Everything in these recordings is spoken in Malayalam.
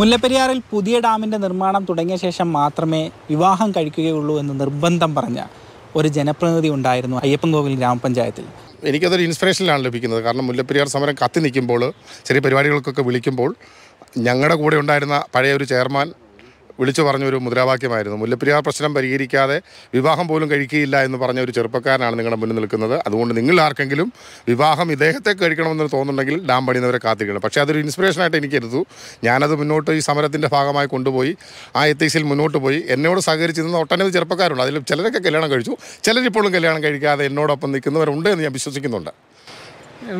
മുല്ലപ്പെരിയാറിൽ പുതിയ ഡാമിൻ്റെ നിർമ്മാണം തുടങ്ങിയ ശേഷം മാത്രമേ വിവാഹം കഴിക്കുകയുള്ളൂ എന്ന് നിർബന്ധം പറഞ്ഞ ഒരു ജനപ്രതിനിധി ഉണ്ടായിരുന്നു അയ്യപ്പൻകോവിൽ ഗ്രാമപഞ്ചായത്തിൽ എനിക്കതൊരു ഇൻസ്പിറേഷനിലാണ് ലഭിക്കുന്നത് കാരണം മുല്ലപ്പെരിയാർ സമരം കത്തി നിൽക്കുമ്പോൾ ചെറിയ പരിപാടികൾക്കൊക്കെ വിളിക്കുമ്പോൾ ഞങ്ങളുടെ കൂടെ ഉണ്ടായിരുന്ന പഴയ ഒരു ചെയർമാൻ വിളിച്ചു പറഞ്ഞൊരു മുദ്രാവാക്യമായിരുന്നു മുല്ലപ്പെരിയാർ പ്രശ്നം പരിഹരിക്കാതെ വിവാഹം പോലും കഴിക്കുകയില്ല എന്ന് പറഞ്ഞ ഒരു ചെറുപ്പക്കാരനാണ് നിങ്ങളുടെ മുന്നിൽ നിൽക്കുന്നത് അതുകൊണ്ട് നിങ്ങൾ ആർക്കെങ്കിലും വിവാഹം ഇദ്ദേഹത്തെ കഴിക്കണമെന്ന് തോന്നുന്നുണ്ടെങ്കിൽ ഡാം പണിയുന്നവരെ കാത്തിരിക്കണം പക്ഷേ അതൊരു ഇൻസ്പിറേഷനായിട്ട് എടുത്തു ഞാനത് മുന്നോട്ട് ഈ സമരത്തിൻ്റെ ഭാഗമായി കൊണ്ടുപോയി ആ എത്തീസിൽ മുന്നോട്ട് പോയി എന്നോട് സഹകരിച്ചിരുന്ന ഒട്ടനവധി ചെറുപ്പക്കാരുണ്ട് അതിൽ ചിലരൊക്കെ കല്യാണം കഴിച്ചു ചിലരിപ്പോഴും കല്യാണം കഴിക്കാതെ എന്നോടൊപ്പം നിൽക്കുന്നവരുണ്ട് എന്ന് ഞാൻ വിശ്വസിക്കുന്നുണ്ട്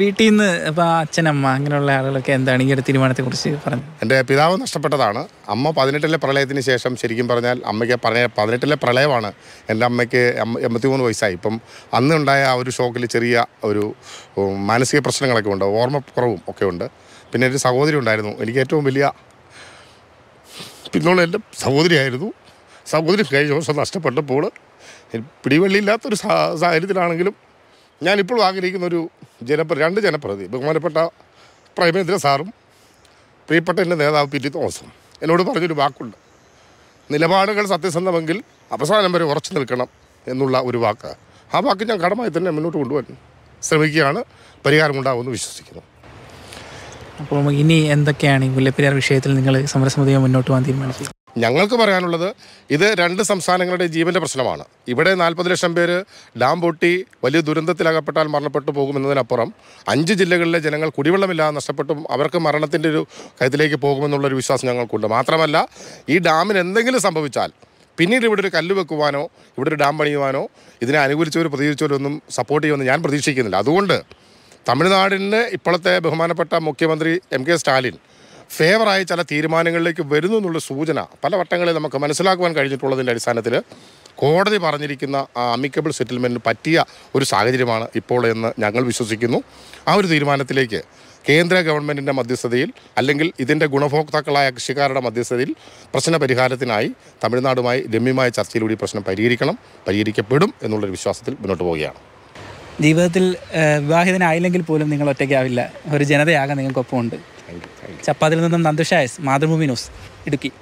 വീട്ടിൽ നിന്ന് ഇപ്പോൾ അച്ഛനമ്മ അങ്ങനെയുള്ള ആളുകളൊക്കെ എന്താണ് ഈ ഒരു കുറിച്ച് പറഞ്ഞത് എൻ്റെ പിതാവ് നഷ്ടപ്പെട്ടതാണ് അമ്മ പതിനെട്ടിലെ പ്രളയത്തിന് ശേഷം ശരിക്കും പറഞ്ഞാൽ അമ്മയ്ക്ക് പറഞ്ഞ പതിനെട്ടിലെ പ്രളയമാണ് എൻ്റെ അമ്മയ്ക്ക് എൺപത്തിമൂന്ന് വയസ്സായി ഇപ്പം അന്നുണ്ടായ ആ ഒരു ഷോക്കിൽ ചെറിയ ഒരു മാനസിക പ്രശ്നങ്ങളൊക്കെ ഉണ്ട് ഓർമ്മക്കുറവും ഒക്കെ ഉണ്ട് പിന്നെ ഒരു സഹോദരി ഉണ്ടായിരുന്നു എനിക്ക് ഏറ്റവും വലിയ പിന്നോളം എൻ്റെ സഹോദരിയായിരുന്നു സഹോദരി കഴിഞ്ഞ ദിവസം നഷ്ടപ്പെട്ടപ്പോൾ പിടിവെള്ളിയില്ലാത്തൊരു സാഹചര്യത്തിലാണെങ്കിലും ഞാനിപ്പോഴും ആഗ്രഹിക്കുന്ന ഒരു ജനപ്രതി രണ്ട് ജനപ്രതി ബഹുമാനപ്പെട്ട പ്രേമേന്ദ്ര സാറും പ്രിയപ്പെട്ട എൻ്റെ നേതാവ് പി ടി തോമസും എന്നോട് പറഞ്ഞൊരു വാക്കുണ്ട് നിലപാടുകൾ സത്യസന്ധമെങ്കിൽ അവസാനം വരെ ഉറച്ചു നിൽക്കണം എന്നുള്ള ഒരു വാക്ക് ആ വാക്ക് ഞാൻ കടമായി തന്നെ മുന്നോട്ട് കൊണ്ടുപോകാൻ ശ്രമിക്കുകയാണ് പരിഹാരമുണ്ടാവുമെന്ന് വിശ്വസിക്കുന്നു അപ്പോൾ ഇനി എന്തൊക്കെയാണ് ഈ മുല്ലപ്പെരിയാർ വിഷയത്തിൽ നിങ്ങൾ സമരസമിതിയെ മുന്നോട്ട് പോകാൻ തീരുമാനിച്ചത് ഞങ്ങൾക്ക് പറയാനുള്ളത് ഇത് രണ്ട് സംസ്ഥാനങ്ങളുടെ ജീവൻ്റെ പ്രശ്നമാണ് ഇവിടെ നാൽപ്പത് ലക്ഷം പേര് ഡാം പൊട്ടി വലിയ ദുരന്തത്തിലകപ്പെട്ടാൽ മരണപ്പെട്ടു പോകുമെന്നതിനപ്പുറം അഞ്ച് ജില്ലകളിലെ ജനങ്ങൾ കുടിവെള്ളമില്ലാതെ നഷ്ടപ്പെട്ടും അവർക്ക് മരണത്തിൻ്റെ ഒരു കരുത്തിലേക്ക് പോകുമെന്നുള്ളൊരു വിശ്വാസം ഞങ്ങൾക്കുണ്ട് മാത്രമല്ല ഈ ഡാമിന് എന്തെങ്കിലും സംഭവിച്ചാൽ പിന്നീട് ഇവിടെ ഒരു കല്ല് വെക്കുവാനോ ഇവിടെ ഒരു ഡാം പണിയുവാനോ ഇതിനെ അനുകൂലിച്ചവർ പ്രതികരിച്ചവരോ ഒന്നും സപ്പോർട്ട് ചെയ്യുമെന്ന് ഞാൻ പ്രതീക്ഷിക്കുന്നില്ല അതുകൊണ്ട് തമിഴ്നാടിന് ഇപ്പോഴത്തെ ബഹുമാനപ്പെട്ട മുഖ്യമന്ത്രി എം കെ സ്റ്റാലിൻ ഫേവറായ ചില തീരുമാനങ്ങളിലേക്ക് വരുന്നു എന്നുള്ള സൂചന പല വട്ടങ്ങളിൽ നമുക്ക് മനസ്സിലാക്കുവാൻ കഴിഞ്ഞിട്ടുള്ളതിൻ്റെ അടിസ്ഥാനത്തിൽ കോടതി പറഞ്ഞിരിക്കുന്ന ആ അമിക്കബിൾ സെറ്റിൽമെൻറ്റിന് പറ്റിയ ഒരു സാഹചര്യമാണ് ഇപ്പോൾ എന്ന് ഞങ്ങൾ വിശ്വസിക്കുന്നു ആ ഒരു തീരുമാനത്തിലേക്ക് കേന്ദ്ര ഗവൺമെൻറ്റിൻ്റെ മധ്യസ്ഥതയിൽ അല്ലെങ്കിൽ ഇതിൻ്റെ ഗുണഭോക്താക്കളായ കൃഷിക്കാരുടെ മധ്യസ്ഥതയിൽ പ്രശ്ന പരിഹാരത്തിനായി തമിഴ്നാടുമായി രമ്യമായ ചർച്ചയിലൂടെ പ്രശ്നം പരിഹരിക്കണം പരിഹരിക്കപ്പെടും എന്നുള്ളൊരു വിശ്വാസത്തിൽ മുന്നോട്ട് പോവുകയാണ് ജീവിതത്തിൽ വിവാഹിതനായില്ലെങ്കിൽ പോലും നിങ്ങൾ ഒറ്റയ്ക്കാവില്ല ഒരു ജനതയാകാൻ നിങ്ങൾക്കൊപ്പമുണ്ട് ചപ്പാത്തിൽ നിന്നും നന്ദുഷായസ് മാതൃഭൂമി ന്യൂസ് ഇടുക്കി